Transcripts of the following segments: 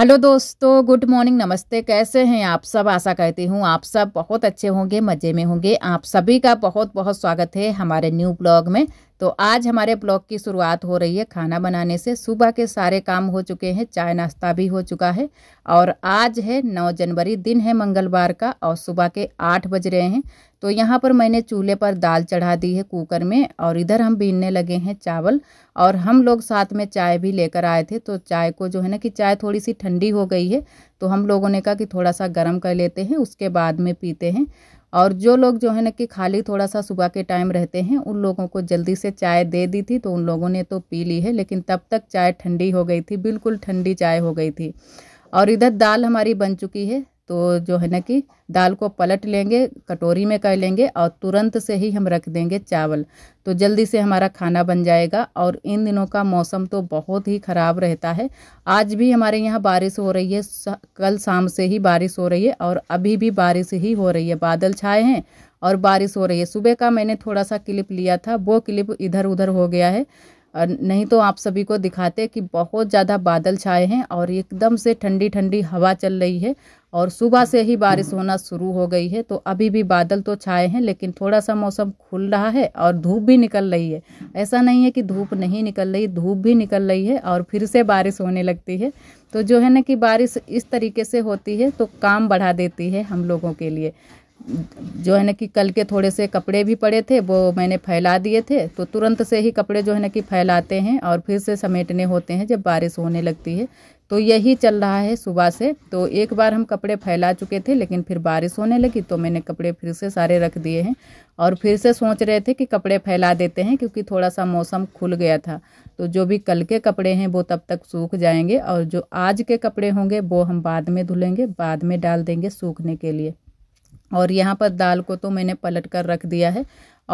hello दोस्तों good morning नमस्ते कैसे हैं आप सब आशा करती हूँ आप सब बहुत अच्छे होंगे मज़े में होंगे आप सभी का बहुत बहुत स्वागत है हमारे न्यू ब्लॉग में तो आज हमारे ब्लॉग की शुरुआत हो रही है खाना बनाने से सुबह के सारे काम हो चुके हैं चाय नाश्ता भी हो चुका है और आज है 9 जनवरी दिन है मंगलवार का और सुबह के आठ बज रहे हैं तो यहाँ पर मैंने चूल्हे पर दाल चढ़ा दी है कुकर में और इधर हम बीनने लगे हैं चावल और हम लोग साथ में चाय भी लेकर आए थे तो चाय को जो है ना कि चाय थोड़ी सी ठंडी हो गई है तो हम लोगों ने कहा कि थोड़ा सा गर्म कर लेते हैं उसके बाद में पीते हैं और जो लोग जो है ना कि खाली थोड़ा सा सुबह के टाइम रहते हैं उन लोगों को जल्दी से चाय दे दी थी तो उन लोगों ने तो पी ली है लेकिन तब तक चाय ठंडी हो गई थी बिल्कुल ठंडी चाय हो गई थी और इधर दाल हमारी बन चुकी है तो जो है ना कि दाल को पलट लेंगे कटोरी में कर लेंगे और तुरंत से ही हम रख देंगे चावल तो जल्दी से हमारा खाना बन जाएगा और इन दिनों का मौसम तो बहुत ही ख़राब रहता है आज भी हमारे यहाँ बारिश हो रही है कल शाम से ही बारिश हो रही है और अभी भी बारिश ही हो रही है बादल छाए हैं और बारिश हो रही है सुबह का मैंने थोड़ा सा क्लिप लिया था वो क्लिप इधर उधर हो गया है नहीं तो आप सभी को दिखाते कि बहुत ज़्यादा बादल छाए हैं और एकदम से ठंडी ठंडी हवा चल रही है और सुबह से ही बारिश होना शुरू हो गई है तो अभी भी बादल तो छाए हैं लेकिन थोड़ा सा मौसम खुल रहा है और धूप भी निकल रही है ऐसा नहीं है कि धूप नहीं निकल रही धूप भी निकल रही है और फिर से बारिश होने लगती है तो जो है ना कि बारिश इस तरीके से होती है तो काम बढ़ा देती है हम लोगों के लिए जो है ना कि कल के थोड़े से कपड़े भी पड़े थे वो मैंने फैला दिए थे तो तुरंत से ही कपड़े जो है ना कि फैलाते हैं और फिर से समेटने होते हैं जब बारिश होने लगती है तो यही चल रहा है सुबह से तो एक बार हम कपड़े फैला चुके थे लेकिन फिर बारिश होने लगी तो मैंने कपड़े फिर से सारे रख दिए हैं और फिर से सोच रहे थे कि कपड़े फैला देते हैं क्योंकि थोड़ा सा मौसम खुल गया था तो जो भी कल के कपड़े हैं वो तब तक सूख जाएंगे और जो आज के कपड़े होंगे वो हम बाद में धुलेंगे बाद में डाल देंगे सूखने के लिए और यहाँ पर दाल को तो मैंने पलट कर रख दिया है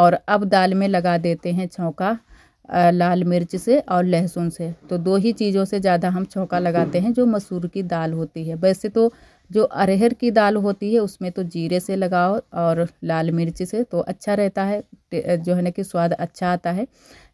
और अब दाल में लगा देते हैं छौंका लाल मिर्च से और लहसुन से तो दो ही चीज़ों से ज़्यादा हम छौंका लगाते हैं जो मसूर की दाल होती है वैसे तो जो अरहर की दाल होती है उसमें तो जीरे से लगाओ और लाल मिर्च से तो अच्छा रहता है जो है ना कि स्वाद अच्छा आता है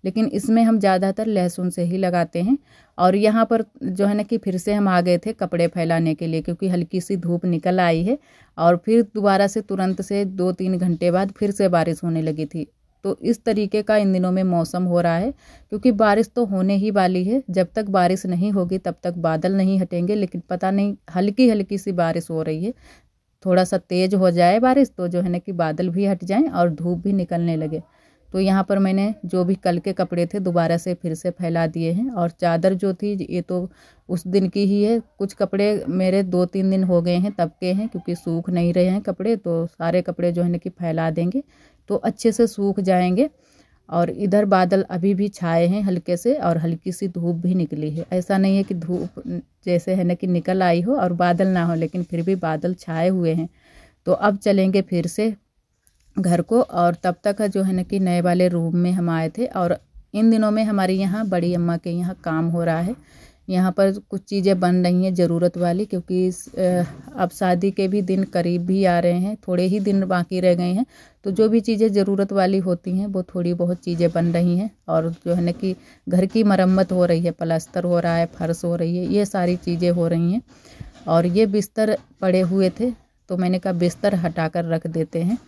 लेकिन इसमें हम ज़्यादातर लहसुन से ही लगाते हैं और यहाँ पर जो है ना कि फिर से हम आ गए थे कपड़े फैलाने के लिए क्योंकि हल्की सी धूप निकल आई है और फिर दोबारा से तुरंत से दो तीन घंटे बाद फिर से बारिश होने लगी थी तो इस तरीके का इन दिनों में मौसम हो रहा है क्योंकि बारिश तो होने ही वाली है जब तक बारिश नहीं होगी तब तक बादल नहीं हटेंगे लेकिन पता नहीं हल्की हल्की सी बारिश हो रही है थोड़ा सा तेज़ हो जाए बारिश तो जो है ना कि बादल भी हट जाएं और धूप भी निकलने लगे तो यहाँ पर मैंने जो भी कल के कपड़े थे दोबारा से फिर से फैला दिए हैं और चादर जो थी ये तो उस दिन की ही है कुछ कपड़े मेरे दो तीन दिन हो गए हैं तब के हैं क्योंकि सूख नहीं रहे हैं कपड़े तो सारे कपड़े जो है ना कि फैला देंगे तो अच्छे से सूख जाएंगे और इधर बादल अभी भी छाए हैं हल्के से और हल्की सी धूप भी निकली है ऐसा नहीं है कि धूप जैसे है ना कि निकल आई हो और बादल ना हो लेकिन फिर भी बादल छाए हुए हैं तो अब चलेंगे फिर से घर को और तब तक जो है ना कि नए वाले रूम में हम आए थे और इन दिनों में हमारे यहाँ बड़ी अम्मा के यहाँ काम हो रहा है यहाँ पर कुछ चीज़ें बन रही हैं ज़रूरत वाली क्योंकि अब शादी के भी दिन करीब भी आ रहे हैं थोड़े ही दिन बाकी रह गए हैं तो जो भी चीज़ें ज़रूरत वाली होती हैं वो थोड़ी बहुत चीज़ें बन रही हैं और जो है ना कि घर की मरम्मत हो रही है पलस्तर हो रहा है फर्श हो रही है ये सारी चीज़ें हो रही हैं और ये बिस्तर पड़े हुए थे तो मैंने कहा बिस्तर हटा कर रख देते हैं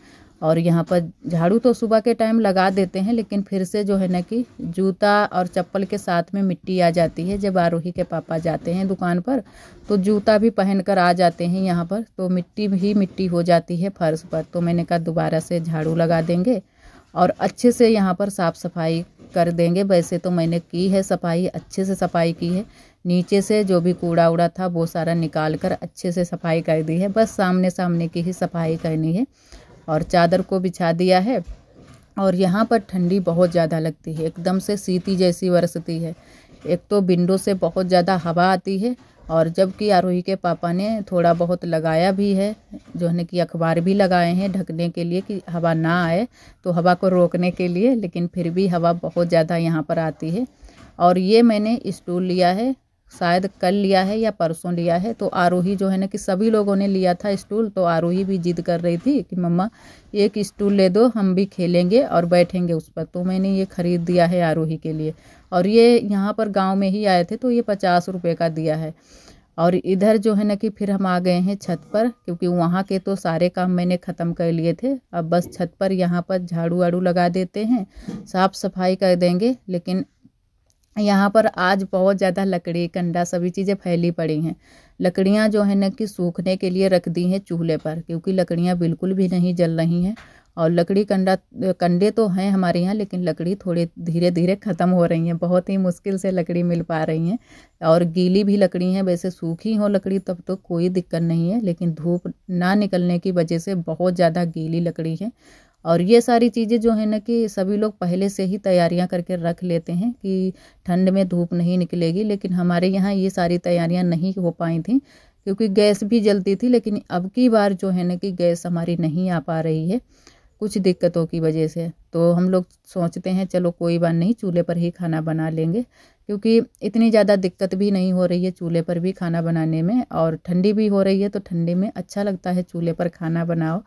और यहाँ पर झाड़ू तो सुबह के टाइम लगा देते हैं लेकिन फिर से जो है ना कि जूता और चप्पल के साथ में मिट्टी आ जाती है जब आरोही के पापा जाते हैं दुकान पर तो जूता भी पहन कर आ जाते हैं यहाँ पर तो मिट्टी भी मिट्टी हो जाती है फर्श पर तो मैंने कहा दोबारा से झाड़ू लगा देंगे और अच्छे से यहाँ पर साफ़ सफाई कर देंगे वैसे तो मैंने की है सफाई अच्छे से सफाई की है नीचे से जो भी कूड़ा उड़ा था वो सारा निकाल कर अच्छे से सफाई कर दी है बस सामने सामने की ही सफाई करनी है और चादर को बिछा दिया है और यहाँ पर ठंडी बहुत ज़्यादा लगती है एकदम से सीती जैसी बरसती है एक तो विंडो से बहुत ज़्यादा हवा आती है और जबकि आरोही के पापा ने थोड़ा बहुत लगाया भी है जो है कि अखबार भी लगाए हैं ढकने के लिए कि हवा ना आए तो हवा को रोकने के लिए लेकिन फिर भी हवा बहुत ज़्यादा यहाँ पर आती है और ये मैंने स्टूल लिया है शायद कल लिया है या परसों लिया है तो आरोही जो है ना कि सभी लोगों ने लिया था स्टूल तो आरोही भी जिद कर रही थी कि मम्मा एक स्टूल ले दो हम भी खेलेंगे और बैठेंगे उस पर तो मैंने ये ख़रीद दिया है आरोही के लिए और ये यहाँ पर गाँव में ही आए थे तो ये पचास रुपये का दिया है और इधर जो है न कि फिर हम आ गए हैं छत पर क्योंकि वहाँ के तो सारे काम मैंने ख़त्म कर लिए थे अब बस छत पर यहाँ पर झाड़ू वाड़ू लगा देते हैं साफ़ सफाई कर देंगे लेकिन यहाँ पर आज बहुत ज़्यादा लकड़ी कंडा सभी चीज़ें फैली पड़ी हैं लकड़ियाँ जो है ना कि सूखने के लिए रख दी हैं चूल्हे पर क्योंकि लकड़ियाँ बिल्कुल भी नहीं जल रही हैं और लकड़ी कंडा कंडे तो हैं हमारे यहाँ लेकिन लकड़ी थोड़े धीरे धीरे ख़त्म हो रही हैं बहुत ही मुश्किल से लकड़ी मिल पा रही हैं और गीली भी लकड़ी हैं वैसे सूखी हो लकड़ी तब तो कोई दिक्कत नहीं है लेकिन धूप ना निकलने की वजह से बहुत ज़्यादा गीली लकड़ी है और ये सारी चीज़ें जो है ना कि सभी लोग पहले से ही तैयारियां करके रख लेते हैं कि ठंड में धूप नहीं निकलेगी लेकिन हमारे यहाँ ये सारी तैयारियां नहीं हो पाई थी क्योंकि गैस भी जलती थी लेकिन अब की बार जो है ना कि गैस हमारी नहीं आ पा रही है कुछ दिक्कतों की वजह से तो हम लोग सोचते हैं चलो कोई बात नहीं चूल्हे पर ही खाना बना लेंगे क्योंकि इतनी ज़्यादा दिक्कत भी नहीं हो रही है चूल्हे पर भी खाना बनाने में और ठंडी भी हो रही है तो ठंडी में अच्छा लगता है चूल्हे पर खाना बनाओ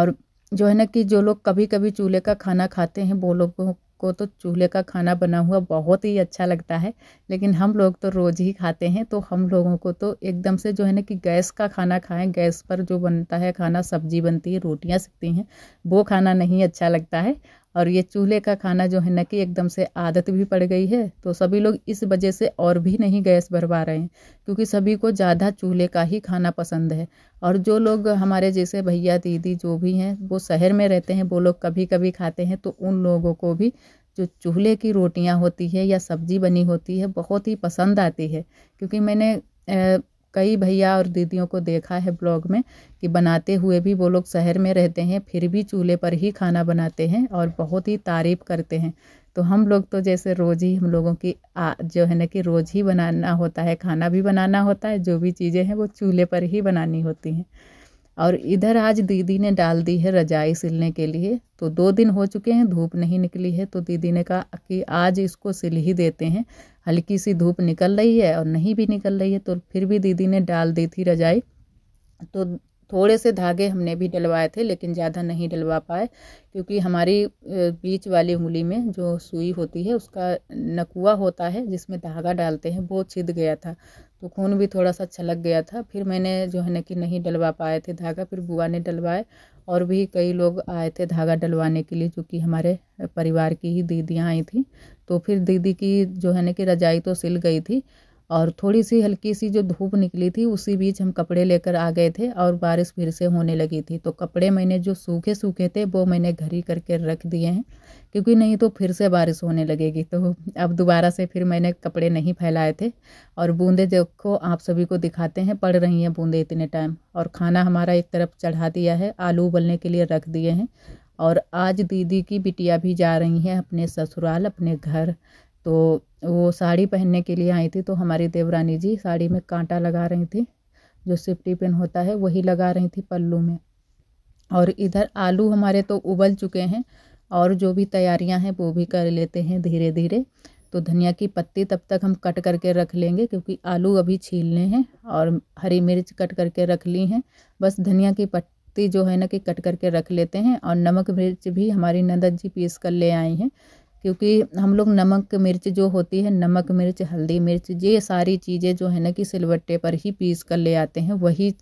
और जो है ना कि जो लोग कभी कभी चूल्हे का खाना खाते हैं वो लोगों को तो चूल्हे का खाना बना हुआ बहुत ही अच्छा लगता है लेकिन हम लोग तो रोज़ ही खाते हैं तो हम लोगों को तो एकदम से जो है ना कि गैस का खाना खाएं गैस पर जो बनता है खाना सब्जी बनती है रोटियां सकती हैं वो खाना नहीं अच्छा लगता है और ये चूल्हे का खाना जो है ना कि एकदम से आदत भी पड़ गई है तो सभी लोग इस वजह से और भी नहीं गैस भरवा रहे हैं क्योंकि सभी को ज़्यादा चूल्हे का ही खाना पसंद है और जो लोग हमारे जैसे भैया दीदी जो भी हैं वो शहर में रहते हैं वो लोग कभी कभी खाते हैं तो उन लोगों को भी जो चूल्हे की रोटियाँ होती है या सब्जी बनी होती है बहुत ही पसंद आती है क्योंकि मैंने कई भैया और दीदियों को देखा है ब्लॉग में कि बनाते हुए भी वो लोग शहर में रहते हैं फिर भी चूल्हे पर ही खाना बनाते हैं और बहुत ही तारीफ़ करते हैं तो हम लोग तो जैसे रोज़ ही हम लोगों की आ, जो है ना कि रोज़ ही बनाना होता है खाना भी बनाना होता है जो भी चीज़ें हैं वो चूल्हे पर ही बनानी होती हैं और इधर आज दीदी ने डाल दी है रजाई सिलने के लिए तो दो दिन हो चुके हैं धूप नहीं निकली है तो दीदी ने कहा कि आज इसको सिल ही देते हैं हल्की सी धूप निकल रही है और नहीं भी निकल रही है तो फिर भी दीदी ने डाल दी थी रजाई तो थोड़े से धागे हमने भी डलवाए थे लेकिन ज़्यादा नहीं डलवा पाए क्योंकि हमारी बीच वाली उंगली में जो सुई होती है उसका नकुआ होता है जिसमें धागा डालते हैं वो छिद गया था तो खून भी थोड़ा सा छलक अच्छा गया था फिर मैंने जो है ना कि नहीं डलवा पाए थे धागा फिर बुआ ने डलवाए और भी कई लोग आए थे धागा डलवाने के लिए जो कि हमारे परिवार की ही दीदियाँ आई थी तो फिर दीदी की जो है ना कि रजाई तो सिल गई थी और थोड़ी सी हल्की सी जो धूप निकली थी उसी बीच हम कपड़े लेकर आ गए थे और बारिश फिर से होने लगी थी तो कपड़े मैंने जो सूखे सूखे थे वो मैंने घरी करके रख दिए हैं क्योंकि नहीं तो फिर से बारिश होने लगेगी तो अब दोबारा से फिर मैंने कपड़े नहीं फैलाए थे और बूंदे देखो आप सभी को दिखाते हैं पड़ रही हैं बूंदे इतने टाइम और खाना हमारा एक तरफ चढ़ा दिया है आलू उबलने के लिए रख दिए हैं और आज दीदी की बिटिया भी जा रही हैं अपने ससुराल अपने घर तो वो साड़ी पहनने के लिए आई थी तो हमारी देवरानी जी साड़ी में कांटा लगा रही थी जो सेफ्टी पिन होता है वही लगा रही थी पल्लू में और इधर आलू हमारे तो उबल चुके हैं और जो भी तैयारियां हैं वो भी कर लेते हैं धीरे धीरे तो धनिया की पत्ती तब तक हम कट करके रख लेंगे क्योंकि आलू अभी छीलने हैं और हरी मिर्च कट करके रख ली हैं बस धनिया की पत्ती जो है ना कि कट करके रख लेते हैं और नमक मिर्च भी हमारी नंदन जी पीस कर ले आई हैं क्योंकि हम लोग नमक मिर्च जो होती है नमक मिर्च हल्दी मिर्च ये सारी चीज़ें जो है ना कि सिलबट्टे पर ही पीस कर ले आते हैं वही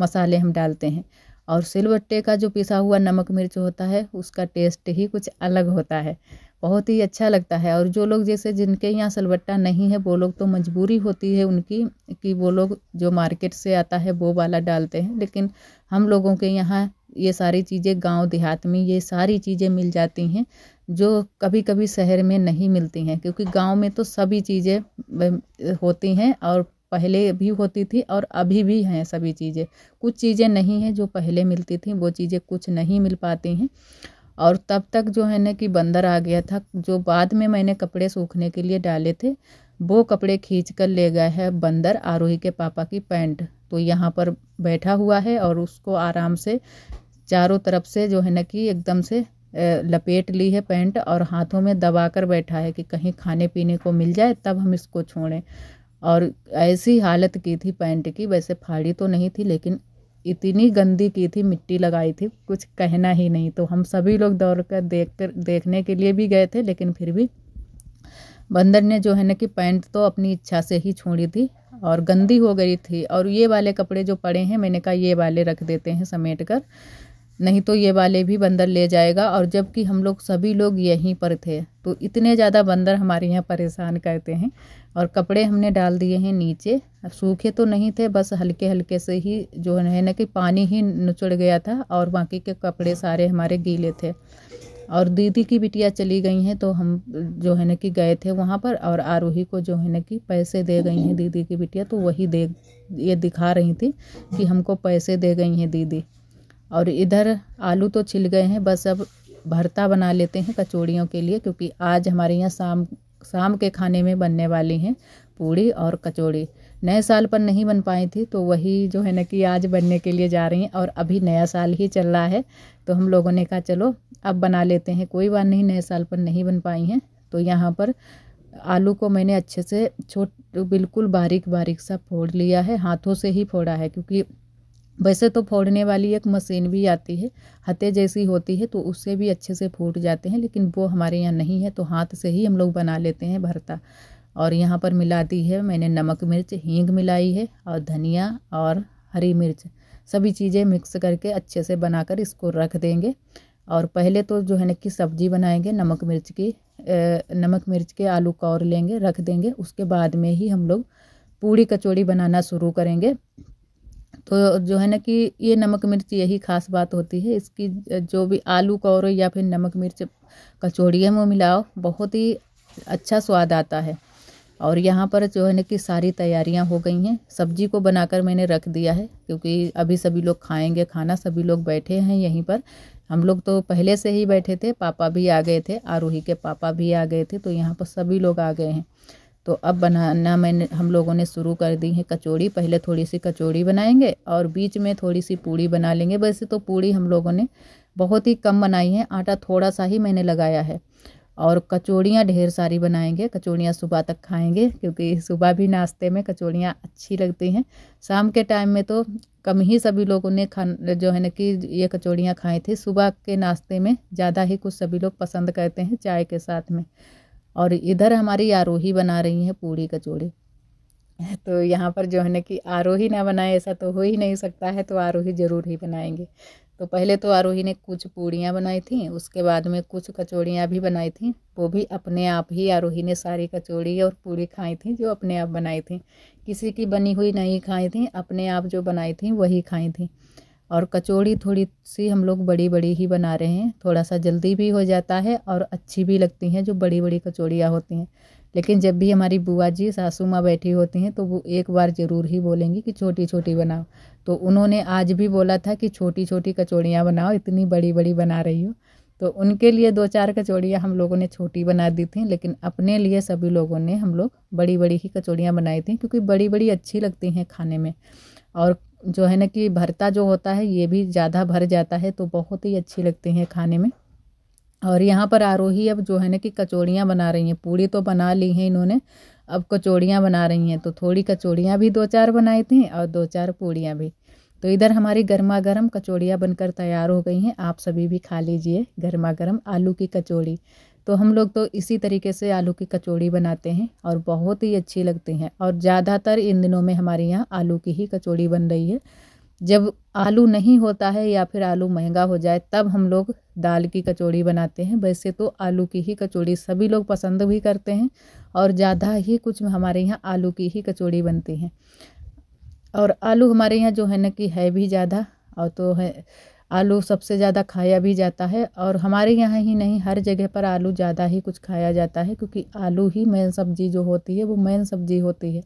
मसाले हम डालते हैं और सिलबट्टे का जो पिसा हुआ नमक मिर्च होता है उसका टेस्ट ही कुछ अलग होता है बहुत ही अच्छा लगता है और जो लोग जैसे जिनके यहाँ सलबट्टा नहीं है वो लोग तो मजबूरी होती है उनकी कि वो लोग जो मार्केट से आता है वो वाला डालते हैं लेकिन हम लोगों के यहाँ ये सारी चीज़ें गांव देहात में ये सारी चीज़ें मिल जाती हैं जो कभी कभी शहर में नहीं मिलती हैं क्योंकि गांव में तो सभी चीज़ें होती हैं और पहले भी होती थी और अभी भी हैं सभी चीज़ें कुछ चीज़ें नहीं हैं जो पहले मिलती थी वो चीज़ें कुछ नहीं मिल पाती हैं और तब तक जो है ना कि बंदर आ गया था जो बाद में मैंने कपड़े सूखने के लिए डाले थे वो कपड़े खींच कर ले गए हैं बंदर आरोही के पापा की पैंट तो यहाँ पर बैठा हुआ है और उसको आराम से चारों तरफ से जो है ना कि एकदम से लपेट ली है पैंट और हाथों में दबा कर बैठा है कि कहीं खाने पीने को मिल जाए तब हम इसको छोड़ें और ऐसी हालत की थी पैंट की वैसे फाड़ी तो नहीं थी लेकिन इतनी गंदी की थी मिट्टी लगाई थी कुछ कहना ही नहीं तो हम सभी लोग दौड़ कर देख कर देखने के लिए भी गए थे लेकिन फिर भी बंदर ने जो है ना कि पैंट तो अपनी इच्छा से ही छोड़ी थी और गंदी हो गई थी और ये वाले कपड़े जो पड़े हैं मैंने कहा ये वाले रख देते हैं समेट कर नहीं तो ये वाले भी बंदर ले जाएगा और जबकि हम लोग सभी लोग यहीं पर थे तो इतने ज़्यादा बंदर हमारे यहाँ परेशान करते हैं और कपड़े हमने डाल दिए हैं नीचे अब सूखे तो नहीं थे बस हल्के हल्के से ही जो है ना कि पानी ही नुचड़ गया था और बाकी के कपड़े सारे हमारे गीले थे और दीदी की बिटिया चली गई हैं तो हम जो है ना कि गए थे वहाँ पर और आरोही को जो है ना कि पैसे दे गई हैं दीदी की बिटिया तो वही दे ये दिखा रही थी कि हमको पैसे दे गई हैं दीदी और इधर आलू तो छिल गए हैं बस अब भरता बना लेते हैं कचौड़ियों के लिए क्योंकि आज हमारे यहाँ शाम शाम के खाने में बनने वाली हैं पूड़ी और कचौड़ी नए साल पर नहीं बन पाई थी तो वही जो है ना कि आज बनने के लिए जा रही हैं और अभी नया साल ही चल रहा है तो हम लोगों ने कहा चलो अब बना लेते हैं कोई बात नहीं नए साल पर नहीं बन पाई हैं तो यहाँ पर आलू को मैंने अच्छे से छोट बिल्कुल बारीक बारीक सा फोड़ लिया है हाथों से ही फोड़ा है क्योंकि वैसे तो फोड़ने वाली एक मशीन भी आती है हते जैसी होती है तो उससे भी अच्छे से फूट जाते हैं लेकिन वो हमारे यहाँ नहीं है तो हाथ से ही हम लोग बना लेते हैं भरता और यहाँ पर मिला दी है मैंने नमक मिर्च हींग मिलाई है और धनिया और हरी मिर्च सभी चीज़ें मिक्स करके अच्छे से बनाकर इसको रख देंगे और पहले तो जो है ना कि सब्जी बनाएंगे नमक मिर्च की नमक मिर्च के आलू कौर लेंगे रख देंगे उसके बाद में ही हम लोग पूड़ी कचौड़ी बनाना शुरू करेंगे तो जो है ना कि ये नमक मिर्च यही खास बात होती है इसकी जो भी आलू कौर या फिर नमक मिर्च कचौड़ी है वो मिलाओ बहुत ही अच्छा स्वाद आता है और यहाँ पर जो है ना कि सारी तैयारियाँ हो गई हैं सब्जी को बनाकर मैंने रख दिया है क्योंकि अभी सभी लोग खाएंगे खाना सभी लोग बैठे हैं यहीं पर हम लोग तो पहले से ही बैठे थे पापा भी आ गए थे आरोही के पापा भी आ गए थे तो यहाँ पर सभी लोग आ गए हैं तो अब बनाना मैंने हम लोगों ने शुरू कर दी है कचौड़ी पहले थोड़ी सी कचौड़ी बनाएंगे और बीच में थोड़ी सी पूड़ी बना लेंगे वैसे तो पूड़ी हम लोगों ने बहुत ही कम बनाई है आटा थोड़ा सा ही मैंने लगाया है और कचौड़ियाँ ढेर सारी बनाएंगे कचौड़ियाँ सुबह तक खाएंगे क्योंकि सुबह भी नाश्ते में कचौड़ियाँ अच्छी लगती हैं शाम के टाइम में तो कम ही सभी लोगों ने खा जो है ना कि ये कचौड़ियाँ खाई थी सुबह के नाश्ते में ज़्यादा ही कुछ सभी लोग पसंद करते हैं चाय के साथ में और इधर हमारी आरोही बना रही हैं पूड़ी कचौड़ी तो यहाँ पर जो है ना कि आरोही ना बनाए ऐसा तो हो ही नहीं सकता है तो आरोही ज़रूर ही बनाएंगे तो पहले तो आरोही ने कुछ पूड़ियाँ बनाई थी उसके बाद में कुछ कचौड़ियाँ भी बनाई थी वो भी अपने आप ही आरोही ने सारी कचौड़ी और पूड़ी खाई थी जो अपने आप बनाई थी किसी की बनी हुई नहीं खाई थी अपने आप जो बनाई थी वही खाई थी और कचौड़ी थोड़ी सी हम लोग बड़ी बड़ी ही बना रहे हैं थोड़ा सा जल्दी भी हो जाता है और अच्छी भी लगती हैं जो बड़ी बड़ी कचौड़ियाँ होती हैं लेकिन जब भी हमारी बुआ जी सासू माँ बैठी होती हैं तो वो एक बार ज़रूर ही बोलेंगी कि छोटी छोटी बनाओ तो उन्होंने आज भी बोला था कि छोटी छोटी कचौड़ियाँ बनाओ इतनी बड़ी बड़ी बना रही हो तो उनके लिए दो चार कचौड़ियाँ हम लोगों ने छोटी बना दी थी लेकिन अपने लिए सभी लोगों ने हम लोग बड़ी बड़ी ही कचौड़ियाँ बनाई थी क्योंकि बड़ी बड़ी अच्छी लगती हैं खाने में और जो है ना कि भरता जो होता है ये भी ज़्यादा भर जाता है तो बहुत ही अच्छी लगती हैं खाने में और यहाँ पर आरोही अब जो है ना कि कचौड़ियाँ बना रही हैं पूड़ी तो बना ली हैं इन्होंने अब कचौड़ियाँ बना रही हैं तो थोड़ी कचौड़ियाँ भी दो चार बनाई थी और दो चार पूड़ियाँ भी तो इधर हमारी गर्मा गर्म कचौड़ियाँ बनकर तैयार हो गई हैं आप सभी भी खा लीजिए गर्मा गर्म आलू की कचौड़ी तो हम लोग तो इसी तरीके से आलू की कचौड़ी बनाते हैं और बहुत ही अच्छी लगती हैं और ज़्यादातर इन दिनों में हमारे यहाँ आलू की ही कचौड़ी बन रही है जब आलू नहीं होता है या फिर आलू महंगा हो जाए तब हम लोग दाल की कचौड़ी बनाते हैं वैसे तो आलू की ही कचौड़ी सभी लोग पसंद भी करते हैं और ज़्यादा ही कुछ हमारे यहाँ आलू की ही कचौड़ी बनती है और आलू हमारे यहाँ जो है ना कि है भी ज़्यादा और तो है आलू सबसे ज़्यादा खाया भी जाता है और हमारे यहाँ ही नहीं हर जगह पर आलू ज़्यादा ही कुछ खाया जाता है क्योंकि आलू ही मेन सब्ज़ी जो होती है वो मेन सब्ज़ी होती है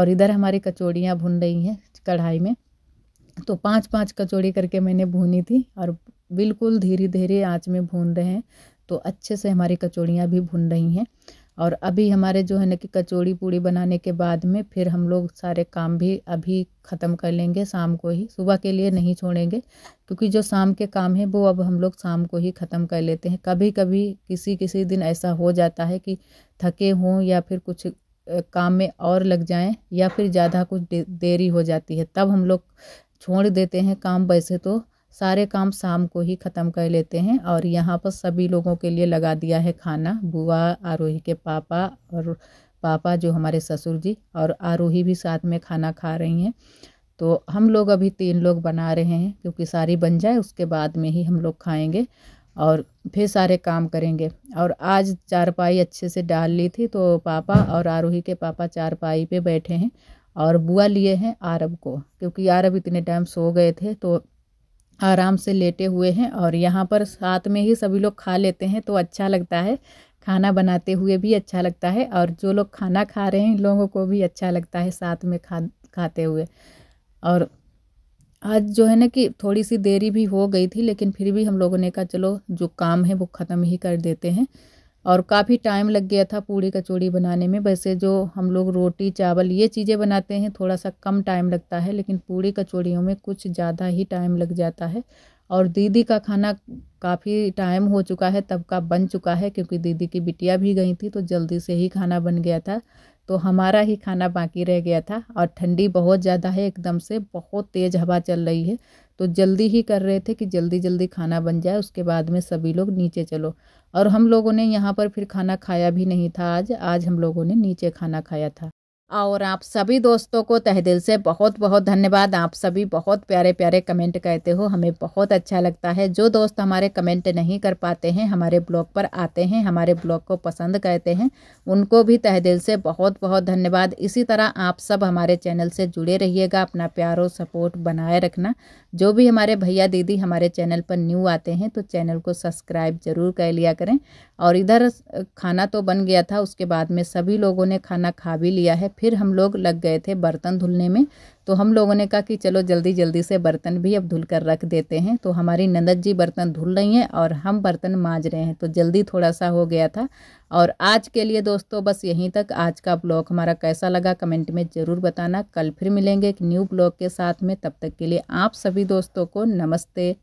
और इधर हमारी कचौड़ियाँ भुन रही हैं कढ़ाई में तो पांच पांच कचौड़ी करके मैंने भूनी थी और बिल्कुल धीरे धीरे आँच में भून रहे हैं तो अच्छे से हमारी कचौड़ियाँ भी भुन रही हैं और अभी हमारे जो है ना कि कचौड़ी पूड़ी बनाने के बाद में फिर हम लोग सारे काम भी अभी ख़त्म कर लेंगे शाम को ही सुबह के लिए नहीं छोड़ेंगे क्योंकि जो शाम के काम हैं वो अब हम लोग शाम को ही ख़त्म कर लेते हैं कभी कभी किसी किसी दिन ऐसा हो जाता है कि थके हों या फिर कुछ काम में और लग जाएं या फिर ज़्यादा कुछ देरी हो जाती है तब हम लोग छोड़ देते हैं काम वैसे तो सारे काम शाम को ही ख़त्म कर लेते हैं और यहाँ पर सभी लोगों के लिए लगा दिया है खाना बुआ आरोही के पापा और पापा जो हमारे ससुर जी और आरोही भी साथ में खाना खा रही हैं तो हम लोग अभी तीन लोग बना रहे हैं क्योंकि सारी बन जाए उसके बाद में ही हम लोग खाएंगे और फिर सारे काम करेंगे और आज चारपाई अच्छे से डाल ली थी तो पापा और आरोही के पापा चारपाई पे बैठे हैं और बुआ लिए हैं आरब को क्योंकि आरब इतने टाइम सो गए थे तो आराम से लेटे हुए हैं और यहाँ पर साथ में ही सभी लोग खा लेते हैं तो अच्छा लगता है खाना बनाते हुए भी अच्छा लगता है और जो लोग खाना खा रहे हैं लोगों को भी अच्छा लगता है साथ में खा खाते हुए और आज जो है ना कि थोड़ी सी देरी भी हो गई थी लेकिन फिर भी हम लोगों ने कहा चलो जो काम है वो ख़त्म ही कर देते हैं और काफ़ी टाइम लग गया था पूड़ी कचौड़ी बनाने में वैसे जो हम लोग रोटी चावल ये चीज़ें बनाते हैं थोड़ा सा कम टाइम लगता है लेकिन पूड़ी कचौड़ियों में कुछ ज़्यादा ही टाइम लग जाता है और दीदी का खाना काफ़ी टाइम हो चुका है तब का बन चुका है क्योंकि दीदी की बिटिया भी गई थी तो जल्दी से ही खाना बन गया था तो हमारा ही खाना बाकी रह गया था और ठंडी बहुत ज़्यादा है एकदम से बहुत तेज़ हवा चल रही है तो जल्दी ही कर रहे थे कि जल्दी जल्दी खाना बन जाए उसके बाद में सभी लोग नीचे चलो और हम लोगों ने यहाँ पर फिर खाना खाया भी नहीं था आज आज हम लोगों ने नीचे खाना खाया था और आप सभी दोस्तों को तह दिल से बहुत बहुत धन्यवाद आप सभी बहुत प्यारे प्यारे कमेंट कहते हो हमें बहुत अच्छा लगता है जो दोस्त हमारे कमेंट नहीं कर पाते हैं हमारे ब्लॉग पर आते हैं हमारे ब्लॉग को पसंद कहते हैं उनको भी तह दिल से बहुत बहुत धन्यवाद इसी तरह आप सब हमारे चैनल से जुड़े रहिएगा अपना प्यार और सपोर्ट बनाए रखना जो भी हमारे भैया दीदी हमारे चैनल पर न्यू आते हैं तो चैनल को सब्सक्राइब ज़रूर कर लिया करें और इधर खाना तो बन गया था उसके बाद में सभी लोगों ने खाना खा भी लिया है फिर हम लोग लग गए थे बर्तन धुलने में तो हम लोगों ने कहा कि चलो जल्दी जल्दी से बर्तन भी अब धुल कर रख देते हैं तो हमारी नंदद जी बर्तन धुल रही हैं और हम बर्तन माँज रहे हैं तो जल्दी थोड़ा सा हो गया था और आज के लिए दोस्तों बस यहीं तक आज का ब्लॉग हमारा कैसा लगा कमेंट में ज़रूर बताना कल फिर मिलेंगे एक न्यू ब्लॉग के साथ में तब तक के लिए आप सभी दोस्तों को नमस्ते